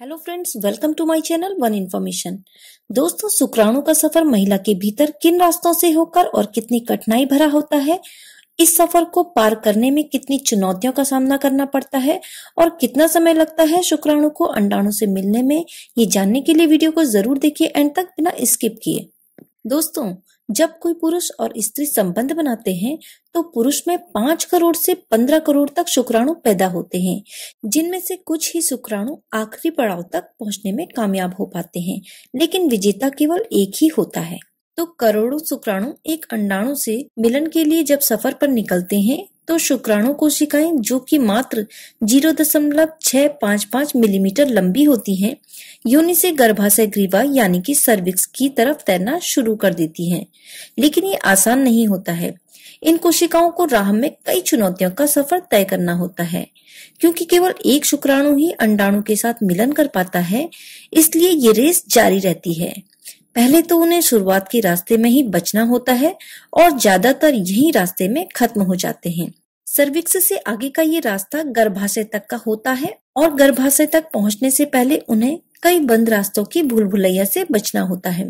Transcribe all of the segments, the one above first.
Hello friends welcome to my channel one information दोस्तों शुक्राणु का सफर महिला के भीतर किन रास्तों से होकर और कितनी कठिनाई भरा होता है इस सफर को पार करने में कितनी चुनौतियों का सामना करना पड़ता है और कितना समय लगता है शुक्राणु को अंडाणु से मिलने में ये जानने के लिए वीडियो को जरूर देखिए एंड तक बिना स्किप किए दोस्तों जब कोई पुरुष और स्त्री संबंध बनाते हैं तो पुरुष में पांच करोड़ से पंद्रह करोड़ तक शुक्राणु पैदा होते हैं जिनमें से कुछ ही शुक्राणु आखिरी पड़ाव तक पहुंचने में कामयाब हो पाते हैं लेकिन विजेता केवल एक ही होता है तो करोड़ों शुक्राणु एक अंडाणु से मिलन के लिए जब सफर पर निकलते हैं तो शुक्राणु कोशिकाएं जो कि मात्र जीरो दशमलव छह मिलीमीटर लंबी होती हैं, योनि से गर्भाशय ग्रीवा यानी कि सर्विक्स की तरफ तैरना शुरू कर देती हैं। लेकिन ये आसान नहीं होता है इन कोशिकाओं को राह में कई चुनौतियों का सफर तय करना होता है क्योंकि केवल एक शुक्राणु ही अंडाणु के साथ मिलन कर पाता है इसलिए ये रेस जारी रहती है पहले तो उन्हें शुरुआत के रास्ते में ही बचना होता है और ज्यादातर यही रास्ते में खत्म हो जाते हैं सर्विक्स से आगे का ये रास्ता गर्भाशय तक का होता है और गर्भाशय तक पहुंचने से पहले उन्हें कई बंद रास्तों की भूल भुलैया से बचना होता है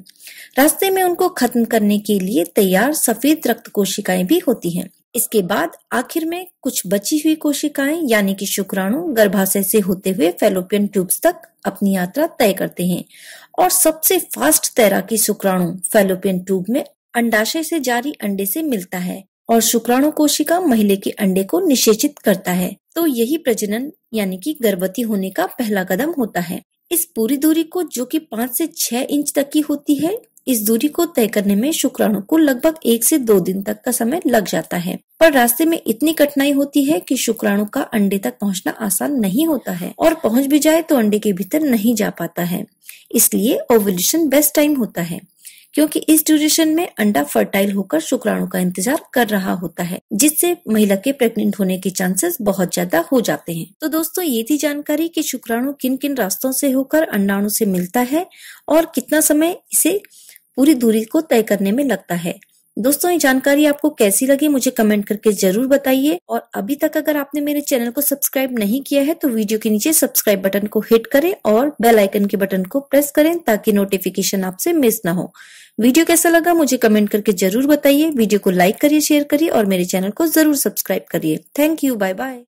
रास्ते में उनको खत्म करने के लिए तैयार सफेद रक्त कोशिकाएं भी होती हैं इसके बाद आखिर में कुछ बची हुई कोशिकाएं यानी कि शुक्राणु गर्भाशय से होते हुए फेलोपियन ट्यूब्स तक अपनी यात्रा तय करते हैं और सबसे फास्ट तैराकी शुक्राणु फेलोपियन ट्यूब में अंडाशय से जारी अंडे से मिलता है और शुक्राणु कोशिका महिले के अंडे को निषेचित करता है तो यही प्रजनन यानी कि गर्भवती होने का पहला कदम होता है इस पूरी दूरी को जो कि पाँच से छह इंच तक की होती है इस दूरी को तय करने में शुक्राणु को लगभग एक से दो दिन तक का समय लग जाता है पर रास्ते में इतनी कठिनाई होती है कि शुक्राणु का अंडे तक पहुंचना आसान नहीं होता है और पहुंच भी जाए तो अंडे के भीतर नहीं जा पाता है इसलिए ओवल्यूशन बेस्ट टाइम होता है क्योंकि इस ड्यूरेशन में अंडा फर्टाइल होकर शुक्राणु का इंतजार कर रहा होता है जिससे महिला के प्रेग्नेंट होने के चांसेस बहुत ज्यादा हो जाते हैं तो दोस्तों ये थी जानकारी कि शुक्राणु किन किन रास्तों से होकर अंडाणु से मिलता है और कितना समय इसे पूरी दूरी को तय करने में लगता है दोस्तों ये जानकारी आपको कैसी लगी मुझे कमेंट करके जरूर बताइए और अभी तक अगर आपने मेरे चैनल को सब्सक्राइब नहीं किया है तो वीडियो के नीचे सब्सक्राइब बटन को हिट करें और बेल आइकन के बटन को प्रेस करें ताकि नोटिफिकेशन आपसे मिस ना हो वीडियो कैसा लगा मुझे कमेंट करके जरूर बताइए वीडियो को लाइक करिए शेयर करिए और मेरे चैनल को जरूर सब्सक्राइब करिए थैंक यू बाय बाय